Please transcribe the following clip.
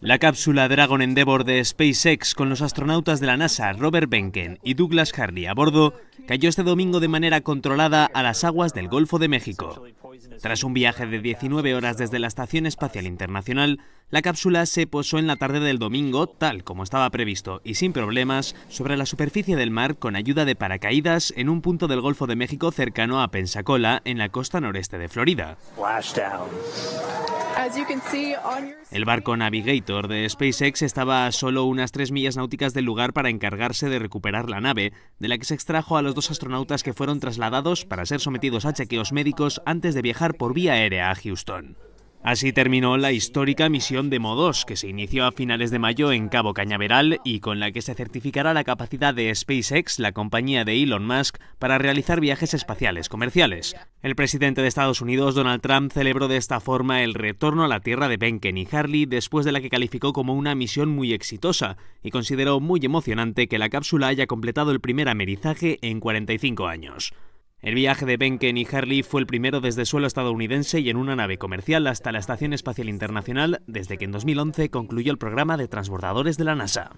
La cápsula Dragon Endeavor de SpaceX con los astronautas de la NASA Robert Benken y Douglas Hardy a bordo cayó este domingo de manera controlada a las aguas del Golfo de México. Tras un viaje de 19 horas desde la Estación Espacial Internacional, la cápsula se posó en la tarde del domingo, tal como estaba previsto y sin problemas, sobre la superficie del mar con ayuda de paracaídas en un punto del Golfo de México cercano a Pensacola, en la costa noreste de Florida. El barco Navigator de SpaceX estaba a solo unas 3 millas náuticas del lugar para encargarse de recuperar la nave, de la que se extrajo a los dos astronautas que fueron trasladados para ser sometidos a chequeos médicos antes de viajar por vía aérea a Houston. Así terminó la histórica misión de 2, que se inició a finales de mayo en Cabo Cañaveral y con la que se certificará la capacidad de SpaceX, la compañía de Elon Musk, para realizar viajes espaciales comerciales. El presidente de Estados Unidos, Donald Trump, celebró de esta forma el retorno a la Tierra de Benken y Harley después de la que calificó como una misión muy exitosa y consideró muy emocionante que la cápsula haya completado el primer amerizaje en 45 años. El viaje de Benken y Harley fue el primero desde suelo estadounidense y en una nave comercial hasta la Estación Espacial Internacional, desde que en 2011 concluyó el programa de transbordadores de la NASA.